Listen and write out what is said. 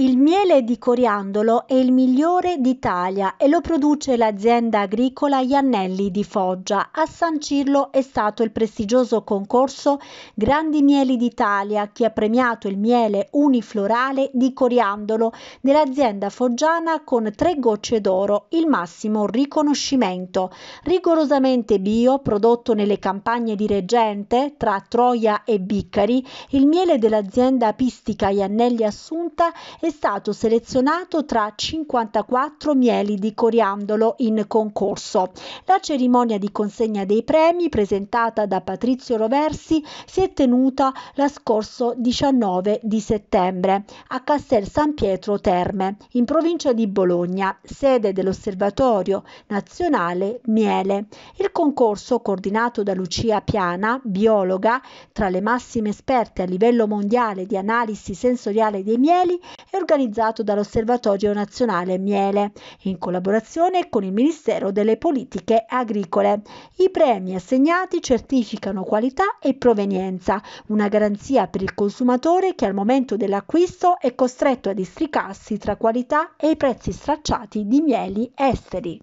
Il miele di coriandolo è il migliore d'Italia e lo produce l'azienda agricola Iannelli di Foggia. A sancirlo è stato il prestigioso concorso Grandi Mieli d'Italia che ha premiato il miele uniflorale di coriandolo dell'azienda foggiana con tre gocce d'oro, il massimo riconoscimento. Rigorosamente bio, prodotto nelle campagne di Reggente tra Troia e Biccari, il miele dell'azienda pistica Iannelli Assunta è è stato selezionato tra 54 mieli di coriandolo in concorso. La cerimonia di consegna dei premi, presentata da Patrizio Roversi, si è tenuta la scorso 19 di settembre a Castel San Pietro Terme, in provincia di Bologna, sede dell'Osservatorio Nazionale Miele. Il concorso, coordinato da Lucia Piana, biologa, tra le massime esperte a livello mondiale di analisi sensoriale dei mieli, è organizzato dall'Osservatorio Nazionale Miele, in collaborazione con il Ministero delle Politiche Agricole. I premi assegnati certificano qualità e provenienza, una garanzia per il consumatore che al momento dell'acquisto è costretto a districarsi tra qualità e i prezzi stracciati di mieli esteri.